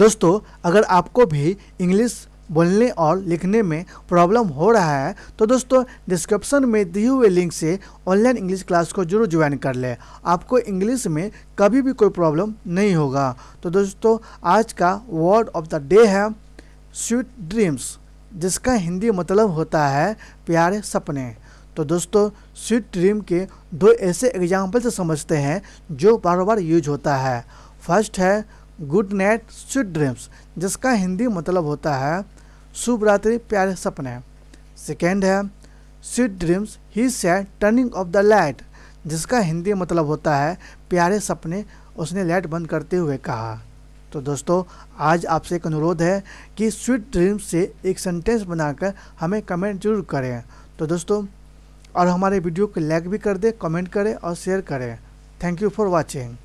दोस्तों अगर आपको भी इंग्लिश बोलने और लिखने में प्रॉब्लम हो रहा है तो दोस्तों डिस्क्रिप्शन में दिए हुए लिंक से ऑनलाइन इंग्लिश क्लास को जरूर ज्वाइन कर लें आपको इंग्लिश में कभी भी कोई प्रॉब्लम नहीं होगा तो दोस्तों आज का वर्ड ऑफ द डे है स्वीट ड्रीम्स जिसका हिंदी मतलब होता है प्यारे सपने तो दोस्तों स्वीट ड्रीम के दो ऐसे एग्जाम्पल्स समझते हैं जो बार बार यूज होता है फर्स्ट है गुड नाइट स्वीट ड्रीम्स जिसका हिंदी मतलब होता है शुभ रात्रि प्यारे सपने सेकेंड है sweet dreams he said turning off the light जिसका हिंदी मतलब होता है प्यारे सपने उसने लाइट बंद करते हुए कहा तो दोस्तों आज आपसे एक अनुरोध है कि स्वीट ड्रीम्स से एक सेंटेंस बनाकर हमें कमेंट जरूर करें तो दोस्तों और हमारे वीडियो को लाइक भी कर दे कमेंट करें और शेयर करें थैंक यू फॉर वॉचिंग